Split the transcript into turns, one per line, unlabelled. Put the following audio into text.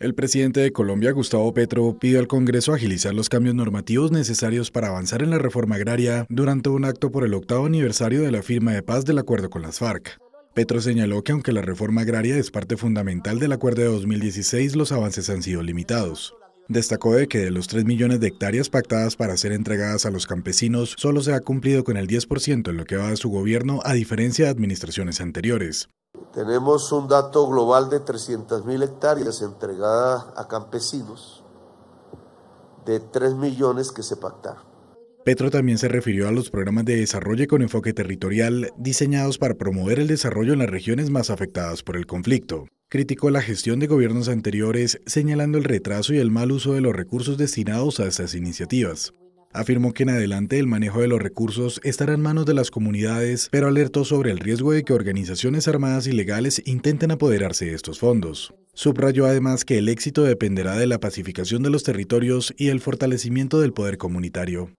El presidente de Colombia, Gustavo Petro, pidió al Congreso agilizar los cambios normativos necesarios para avanzar en la reforma agraria durante un acto por el octavo aniversario de la firma de paz del acuerdo con las FARC. Petro señaló que aunque la reforma agraria es parte fundamental del acuerdo de 2016, los avances han sido limitados. Destacó de que de los 3 millones de hectáreas pactadas para ser entregadas a los campesinos, solo se ha cumplido con el 10% en lo que va de su gobierno, a diferencia de administraciones anteriores.
Tenemos un dato global de 300.000 hectáreas entregadas a campesinos de 3 millones que se pactaron.
Petro también se refirió a los programas de desarrollo con enfoque territorial diseñados para promover el desarrollo en las regiones más afectadas por el conflicto. Criticó la gestión de gobiernos anteriores, señalando el retraso y el mal uso de los recursos destinados a estas iniciativas. Afirmó que en adelante el manejo de los recursos estará en manos de las comunidades, pero alertó sobre el riesgo de que organizaciones armadas ilegales intenten apoderarse de estos fondos. Subrayó además que el éxito dependerá de la pacificación de los territorios y el fortalecimiento del poder comunitario.